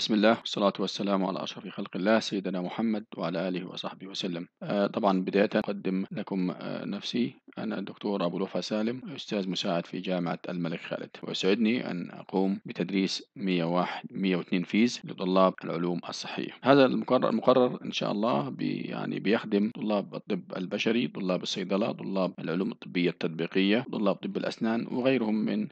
بسم الله والصلاة والسلام على أشرف خلق الله سيدنا محمد وعلى آله وصحبه وسلم آه، طبعا بداية أقدم لكم آه، نفسي أنا الدكتور أبو الوفا سالم أستاذ مساعد في جامعة الملك خالد ويسعدني أن أقوم بتدريس 101 102 فيز لطلاب العلوم الصحية هذا المقرر, مقرر إن شاء الله بي يعني بيخدم طلاب الطب البشري طلاب الصيدلة طلاب العلوم الطبية التطبيقية طلاب طب الأسنان وغيرهم من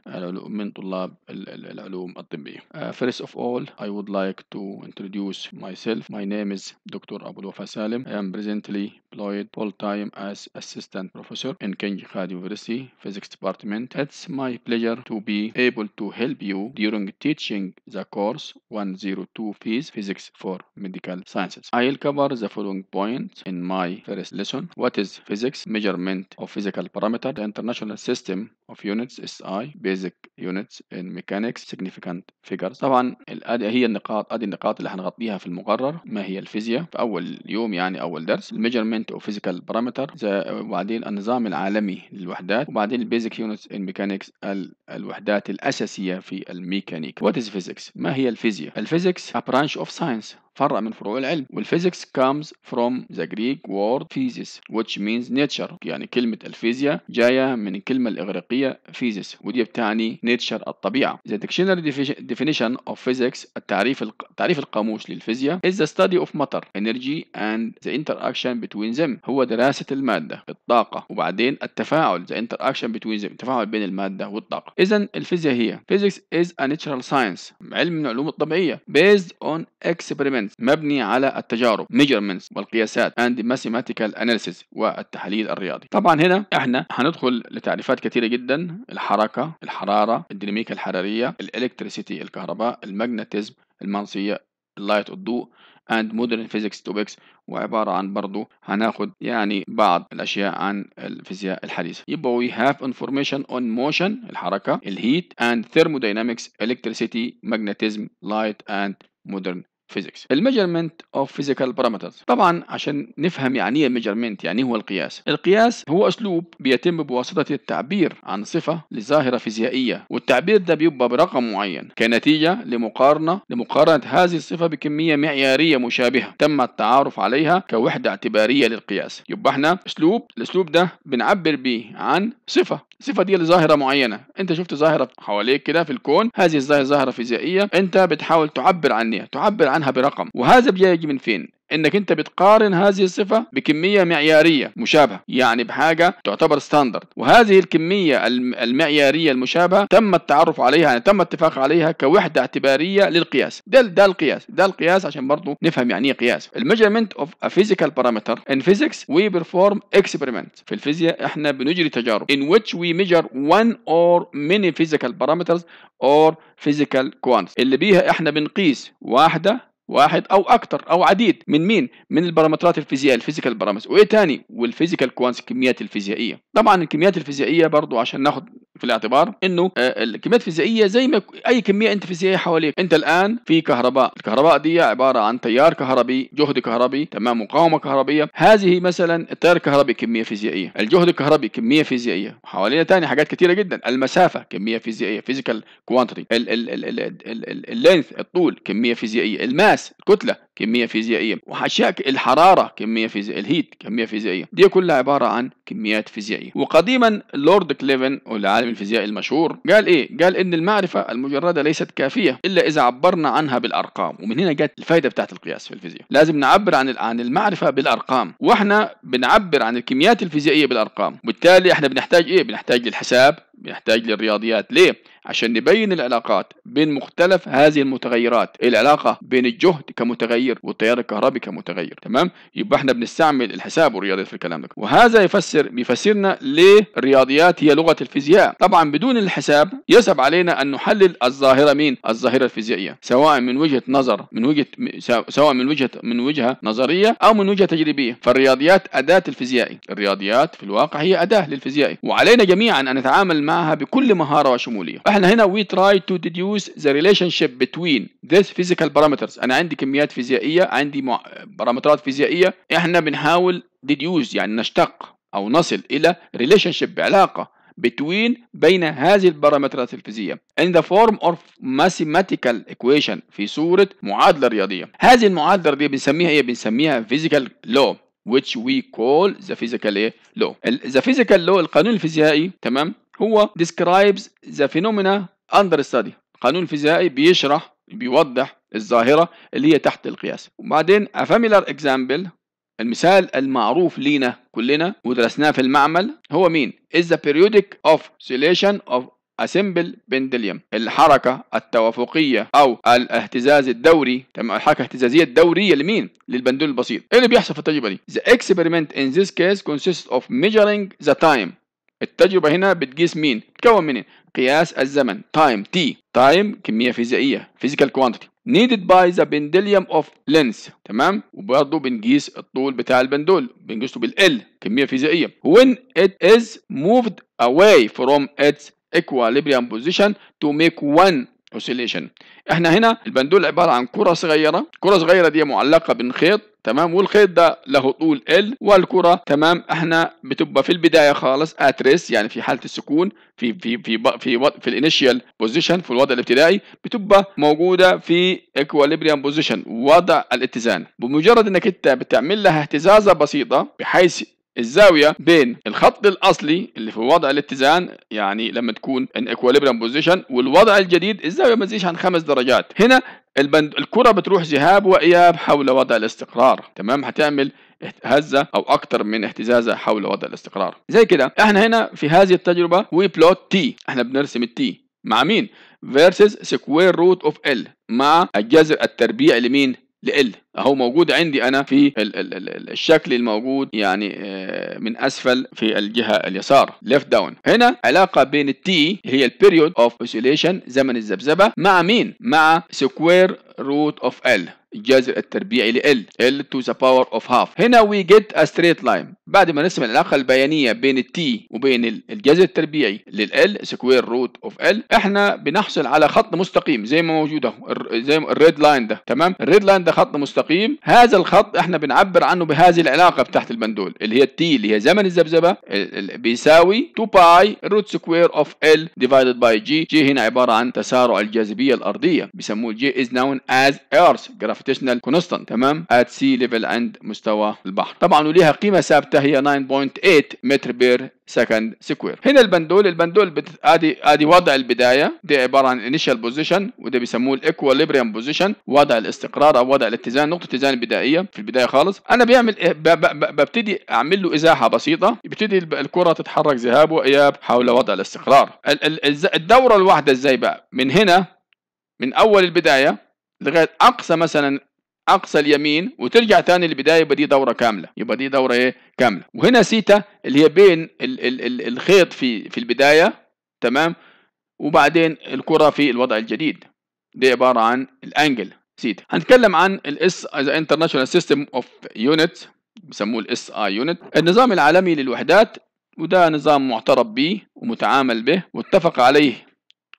من طلاب العلوم الطبية uh, First of all I would like to introduce myself My name is Dr. أبو الوفا Salim I am presently employed full-time as assistant professor in Kenji Khadi University Physics Department. It's my pleasure to be able to help you during teaching the course 102 Phys Physics for Medical Sciences. I'll cover the following points in my first lesson. What is physics? Measurement of physical parameters, the international system of units SI basic units in mechanics significant figures طبعا هي النقاط ادي النقاط اللي هنغطيها في المقرر ما هي الفيزياء في اول يوم يعني اول درس الميجرمنت اوف فيزيكال بارامتر وبعدين النظام العالمي للوحدات وبعدين البيزك يونتس ان ميكانكس الوحدات الاساسيه في الميكانيكا وات از فيزيكس ما هي الفيزياء الفيزيكس ا برانش اوف ساينس فرع من فروع العلم والفيزيكس comes from the Greek word physis which means nature يعني كلمة الفيزياء جاية من الكلمة الإغريقية physis ودي بتعني nature الطبيعة the dictionary definition of physics التعريف تعريف القاموس للفيزياء is the study of matter energy and the interaction between them هو دراسة المادة الطاقة وبعدين التفاعل the interaction between them التفاعل بين المادة والطاقة إذا الفيزياء هي physics is a natural science علم من العلوم الطبيعية based on experiment measurements مبني على التجارب ميجرمنتس والقياسات اند ماثيماتيكال اناليسيس والتحليل الرياضي طبعا هنا احنا هندخل لتعريفات كثيرة جدا الحركة الحرارة الديناميكا الحرارية الالكتريسيتي الكهرباء المغناطيسم المنصيه اللايت الضوء اند مودرن فيزيكس توبكس وعبارة عن برضه هناخد يعني بعض الأشياء عن الفيزياء الحديثة يبقى وي هاف انفورميشن اون موشن الحركة الهيت اند ثيرموداينامكس الكتريسيتي ماجنتيزم لايت اند مودرن فيزيكس الميجرمنت اوف فيزيكال بارامترز طبعا عشان نفهم يعني ايه الميجرمنت يعني هو القياس القياس هو اسلوب بيتم بواسطه التعبير عن صفه لظاهره فيزيائيه والتعبير ده بيبقى برقم معين كنتيجه لمقارنه لمقارنه هذه الصفه بكميه معياريه مشابهه تم التعارف عليها كوحده اعتباريه للقياس يبقى احنا اسلوب الاسلوب ده بنعبر بيه عن صفه الصفه دي لظاهره معينه انت شفت ظاهره حواليك كده في الكون هذه الظاهره ظاهره فيزيائيه انت بتحاول تعبر عنها تعبر عنها برقم وهذا بيجي من فين انك انت بتقارن هذه الصفه بكميه معياريه مشابهه يعني بحاجه تعتبر ستاندرد وهذه الكميه المعياريه المشابهه تم التعرف عليها يعني تم الاتفاق عليها كوحده اعتباريه للقياس ده ده القياس ده القياس عشان برضه نفهم يعني ايه قياس الميجرمنت اوف ا فيزيكال بارامتر ان فيزيكس وي بيرفورم اكسبيرمنت في الفيزياء احنا بنجري تجارب in which we measure one or many physical parameters or physical كوانتس اللي بيها احنا بنقيس واحده واحد او اكثر او عديد من مين من البارامترات الفيزيائيه الفيزيكال بارامترز وايه تاني والفيزيكال كوانتس الكميات الفيزيائيه طبعا الكميات الفيزيائيه برضو عشان ناخد في الاعتبار انه آه، الكميات الفيزيائيه زي ما اي كميه انت فيزيائيه حواليك انت الان في كهرباء الكهرباء دي عباره عن تيار كهربي جهد كهربي تمام مقاومه كهربيه هذه مثلا التيار الكهربي كميه فيزيائيه الجهد الكهربي كميه فيزيائيه حوالينا تاني حاجات كتيره جدا المسافه كميه فيزيائيه فيزيكال كوانتيتي اللينث الطول كميه فيزيائيه الماس الكتله كميه فيزيائيه وحشاك الحراره كميه فيزيائيه الهيت كميه فيزيائيه دي كلها عباره عن كميات فيزيائيه وقديما لورد كليفن والعالم الفيزيائي المشهور قال ايه قال ان المعرفه المجرده ليست كافيه الا اذا عبرنا عنها بالارقام ومن هنا جت الفائده بتاعت القياس في الفيزياء لازم نعبر عن عن المعرفه بالارقام واحنا بنعبر عن الكميات الفيزيائيه بالارقام وبالتالي احنا بنحتاج ايه بنحتاج للحساب يحتاج للرياضيات ليه؟ عشان نبين العلاقات بين مختلف هذه المتغيرات إيه العلاقة بين الجهد كمتغير والتيار الكهربي كمتغير تمام يبقى احنا بنستعمل الحساب والرياضيات في الكلام ده وهذا يفسر بيفسرنا ليه الرياضيات هي لغة الفيزياء طبعا بدون الحساب يصعب علينا أن نحلل الظاهرة مين الظاهرة الفيزيائية سواء من وجهة نظر من وجهة سواء من وجهة من وجهة نظرية أو من وجهة تجريبية فالرياضيات أداة الفيزيائي الرياضيات في الواقع هي أداة للفيزيائي وعلينا جميعا أن نتعامل معها بكل مهارة وشمولية احنا هنا we try to deduce the relationship between these physical parameters انا عندي كميات فيزيائية عندي بارامترات فيزيائية احنا بنحاول deduce يعني نشتق او نصل الى relationship علاقة between بين هذه البارامترات الفيزيائية in the form of mathematical equation في صورة معادلة رياضية هذه المعادلة الرياضية بنسميها ايه بنسميها physical law which we call the physical law the physical law القانون الفيزيائي تمام هو describes the phenomena under study القانون الفيزيائي بيشرح بيوضح الظاهرة اللي هي تحت القياس وبعدين a familiar example المثال المعروف لينا كلنا ودرسناه في المعمل هو مين is the periodic of oscillation of a simple pendulum الحركة التوافقية أو الاهتزاز الدوري تمام الحركة الاهتزازية الدورية لمين؟ للبندول البسيط. إيه اللي بيحصل في التجربة دي؟ The experiment in this case consists of measuring the time التجربة هنا بتقيس مين بتكون منين قياس الزمن تايم تي تايم كمية فيزيائية physical quantity needed by the pendulum of lens تمام وبرضه بنقيس الطول بتاع البندول بنقيسه بالال كمية فيزيائية when it is moved away from its equilibrium position to make one oscillation احنا هنا البندول عبارة عن كرة صغيرة كرة صغيرة دي معلقة بنخيط تمام والخيط ده له طول ال والكره تمام احنا بتبقى في البدايه خالص اتريس يعني في حاله السكون في في في في في الانيشال بوزيشن في الوضع الابتدائي بتبقى موجوده في ايكواليبريم بوزيشن وضع الاتزان بمجرد انك انت بتعمل لها اهتزازه بسيطه بحيث الزاوية بين الخط الأصلي اللي في وضع الاتزان يعني لما تكون ان اكواليبريم بوزيشن والوضع الجديد الزاوية ما تزيدش عن خمس درجات هنا البند الكرة بتروح ذهاب وإياب حول وضع الاستقرار تمام هتعمل هزة أو أكتر من اهتزازة حول وضع الاستقرار زي كده احنا هنا في هذه التجربة وي بلوت تي احنا بنرسم التي مع مين؟ فيرسز سكوير روت اوف ال مع الجذر التربيعي لمين؟ ل ال اهو موجود عندي انا في الشكل الموجود يعني آه، من اسفل في الجهه اليسار ليفت داون هنا علاقه بين التي هي البيريود اوف اوسيليشن زمن الذبذبه مع مين مع سكوير روت اوف ال الجذر التربيعي ل L L to the power of half هنا we get a straight line بعد ما نرسم العلاقة البيانية بين التي T وبين الجذر التربيعي لل L square root of L احنا بنحصل على خط مستقيم زي ما موجود اهو زي الريد لاين ده تمام الريد لاين ده خط مستقيم المستقيم هذا الخط احنا بنعبر عنه بهذه العلاقه بتاعت البندول اللي هي التي اللي هي زمن الذبذبه بيساوي 2 باي روت سكوير اوف ال ديفايدد باي جي جي هنا عباره عن تسارع الجاذبيه الارضيه بيسموه جي از نون از ايرث جرافيتيشنال كونستانت تمام ات سي ليفل عند مستوى البحر طبعا وليها قيمه ثابته هي 9.8 متر بير سكند سكوير هنا البندول البندول بت... ادي ادي وضع البدايه دي عباره عن انيشال بوزيشن وده بيسموه الايكوليبريم بوزيشن وضع الاستقرار او وضع الاتزان نقطه اتزان البدائيه في البدايه خالص انا بيعمل إيه؟ ب... ب... ببتدي اعمل له ازاحه بسيطه بتبتدي الكره تتحرك ذهاب واياب حول وضع الاستقرار الدوره الواحده ازاي بقى من هنا من اول البدايه لغايه اقصى مثلا اقصى اليمين وترجع ثاني للبدايه يبقى دي دوره كامله يبقى دي دوره ايه كامله وهنا سيتا اللي هي بين ال ال ال الخيط في في البدايه تمام وبعدين الكره في الوضع الجديد دي عباره عن الانجل سيتا هنتكلم عن الاس ذا انترناشونال سيستم اوف يونت بسموه الاس اي يونت النظام العالمي للوحدات وده نظام معترف به ومتعامل به واتفق عليه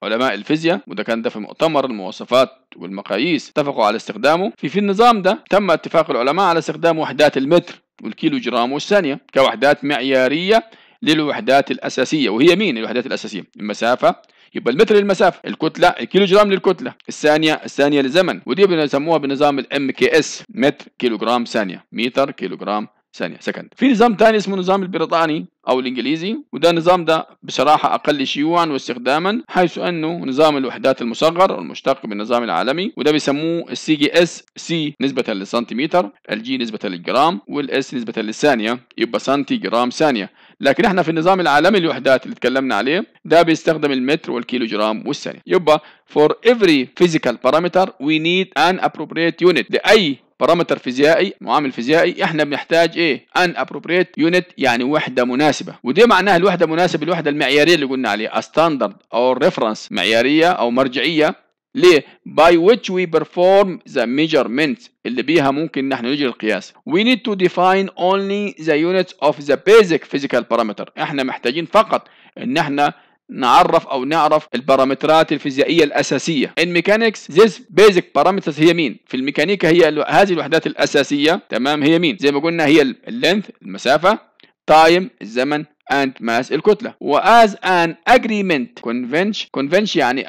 علماء الفيزياء وده كان ده في مؤتمر المواصفات والمقاييس اتفقوا على استخدامه في في النظام ده تم اتفاق العلماء على استخدام وحدات المتر والكيلو جرام والثانية كوحدات معيارية للوحدات الأساسية وهي مين الوحدات الأساسية المسافة يبقى المتر للمسافة الكتلة الكيلو جرام للكتلة الثانية الثانية للزمن ودي بنسموها بنظام الام كي اس متر كيلو جرام ثانية متر كيلو جرام ثانية سكند في نظام ثاني اسمه النظام البريطاني أو الإنجليزي وده النظام ده بصراحة أقل شيوعا واستخداما حيث أنه نظام الوحدات المصغر المشتق من النظام العالمي وده بيسموه السي جي اس سي نسبة للسنتيمتر الجي نسبة للجرام والإس نسبة للثانية يبقى سنتي جرام ثانية لكن احنا في النظام العالمي الوحدات اللي اتكلمنا عليه ده بيستخدم المتر والكيلو جرام والثانية يبقى for every physical parameter we need an appropriate unit لأي بارامتر فيزيائي معامل فيزيائي احنا بنحتاج ايه ان ابروبريت يونت يعني وحده مناسبه ودي معناها الوحده مناسبه الوحده المعياريه اللي قلنا عليها ستاندرد او ريفرنس معياريه او مرجعيه ليه؟ باي ويتش وي بيرفورم ذا ميجرمنت اللي بيها ممكن نحن نجري القياس. وي نيد تو ديفاين اونلي ذا يونت اوف ذا بيزك فيزيكال بارامتر احنا محتاجين فقط ان احنا نعرف او نعرف البارامترات الفيزيائيه الاساسيه ميكانكس ذيس بيزك بارامترز هي مين في الميكانيكا هي هذه الوحدات الاساسيه تمام هي مين زي ما قلنا هي اللينث المسافه تايم الزمن and mass الكتلة و as an agreement convention convention يعني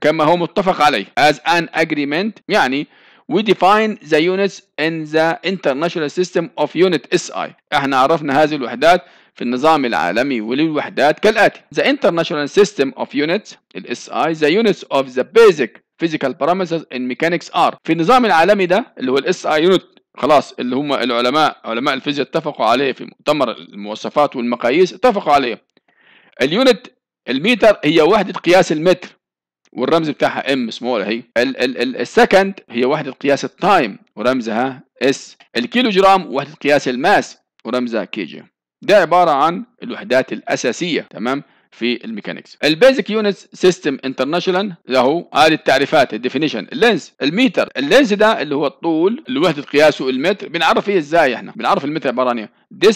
كما هو متفق عليه as an agreement يعني we define the units in the international system of unit SI احنا عرفنا هذه الوحدات في النظام العالمي وللوحدات كالآتي The International System of Units SI The Units of the Basic Physical Parameters in Mechanics R. في النظام العالمي ده اللي هو الاس اي Unit خلاص اللي هم العلماء علماء الفيزياء اتفقوا عليه في مؤتمر المواصفات والمقاييس اتفقوا عليه اليونت المتر هي وحدة قياس المتر والرمز بتاعها ام سمول اهي السكند هي وحدة قياس التايم ورمزها اس الكيلو جرام وحدة قياس الماس ورمزها كيجي ده عبارة عن الوحدات الأساسية تمام في الميكانيكس البيزك يونتس سيستم انترناشونال له هذه التعريفات الديفينيشن اللينز الميتر اللينز ده اللي هو الطول اللي وحده قياسه المتر بنعرف ايه ازاي احنا بنعرف المتر عباره عن ايه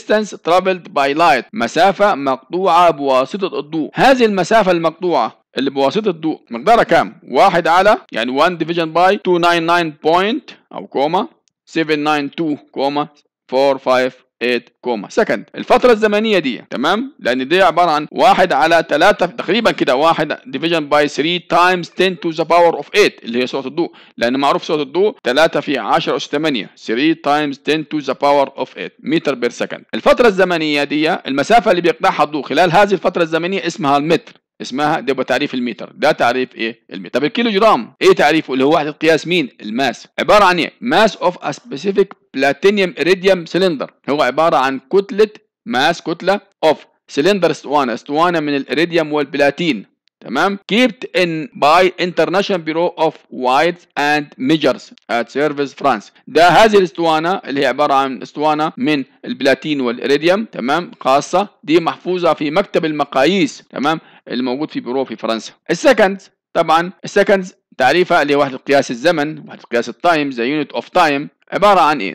ترافلد باي لايت مسافه مقطوعه بواسطه الضوء هذه المسافه المقطوعه اللي بواسطه الضوء مقدارها كام واحد على يعني 1 ديفيجن باي 299 بوينت او كوما 792 كوما 45 8 سكند الفترة الزمنية دي تمام لأن دي عبارة عن 1 على 3 تقريبا كده 1 ديفيجن باي 3 تايمز 10 تو ذا باور اوف 8 اللي هي سرعة الضوء لأن معروف سرعة الضوء 3 في 10 أس 8 3 تايمز 10 تو ذا باور اوف 8 متر بير سكند الفترة الزمنية دي المسافة اللي بيقطعها الضوء خلال هذه الفترة الزمنية اسمها المتر اسمها ده يبقى تعريف المتر ده تعريف ايه المتر طب الكيلو جرام ايه تعريفه اللي هو وحده قياس مين الماس عباره عن ايه ماس اوف ا سبيسيفيك بلاتينيوم اريديوم سلندر هو عباره عن كتله ماس كتله اوف سلندر اسطوانه اسطوانه من الاريديوم والبلاتين تمام كيبت ان باي انترناشونال بيرو اوف وايدز اند ميجرز ات سيرفيس فرانس ده هذه الاسطوانه اللي هي عباره عن اسطوانه من البلاتين والإريديوم تمام خاصه دي محفوظه في مكتب المقاييس تمام الموجود في بيرو في فرنسا السكند طبعا السكندز تعريفها اللي هي وحده قياس الزمن وحده قياس التايم زي يونت اوف تايم عباره عن ايه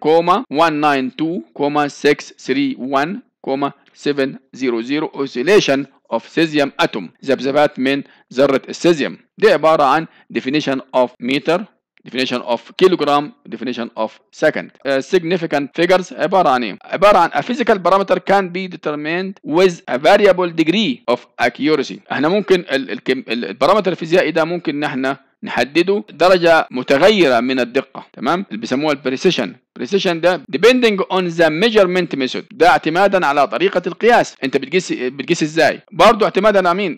9,192,631,700 اوسيليشن of cesium atom ذبذبات من ذرة السيزيوم دي عبارة عن definition of meter definition of kilogram definition of second uh, significant figures عبارة عن ايه؟ عبارة عن a physical parameter can be determined with a variable degree of accuracy احنا ممكن ال ال البارامتر الفيزيائي ده ممكن ان احنا نحدده درجة متغيرة من الدقة تمام اللي بيسموها البريسيشن بريسيشن ده depending on the measurement method ده اعتمادا على طريقه القياس انت بتقيس بتقيس ازاي برضه اعتمادا على مين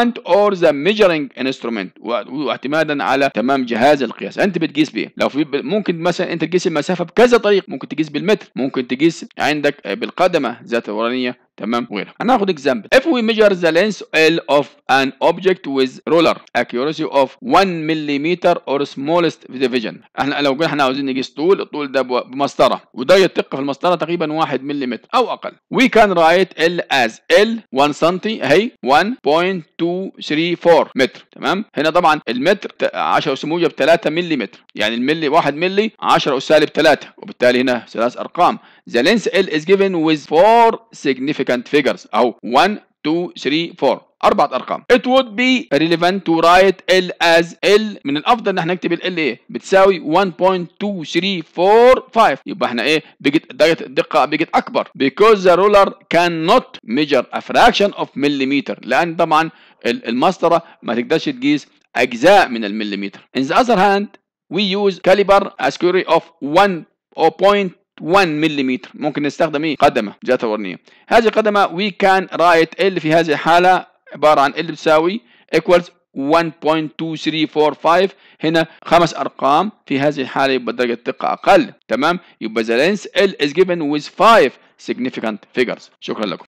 and or the measuring instrument واعتمادا على تمام جهاز القياس انت بتقيس بيه لو في ممكن مثلا انت تقيس المسافه بكذا طريقه ممكن تقيس بالمتر ممكن تقيس عندك بالقدمه ذات الورانيه تمام وغيرها هناخد اكزامبل if we measure the length L of an object with رولر accuracy of 1 mm or smallest division احنا لو قلنا احنا عاوزين نقيس طول طول ده بمسطره وده يتق في المسطره تقريبا 1 ملم او اقل وي كان رايت ال از ال 1 سم هي 1.234 متر تمام هنا طبعا المتر 10 سموجه ب 3 ملم يعني الملي 1 ملي 10 اس سالب 3 وبالتالي هنا ثلاث ارقام The length L is given with four significant figures أو 1 2 3 4 ارقام it would be relevant to write l as l من الافضل ان احنا نكتب ال l ايه بتساوي 1.2345 يبقى احنا ايه بقت درجه الدقه بيجت اكبر because the ruler cannot measure a fraction of millimeter لان طبعا المسطره ما تقدرش تقيس اجزاء من المليمتر in the other hand we use caliber a square of 1 0.2 1 ملم ممكن نستخدم ايه قدمه جاتا ورنيه هذه القدمه وي كان رايت ال في هذه الحاله عباره عن ال بتساوي ايكوالز 1.2345 هنا خمس ارقام في هذه الحاله يبقى درجه دقه اقل تمام يبقى the لينس L is given with 5 significant figures شكرا لكم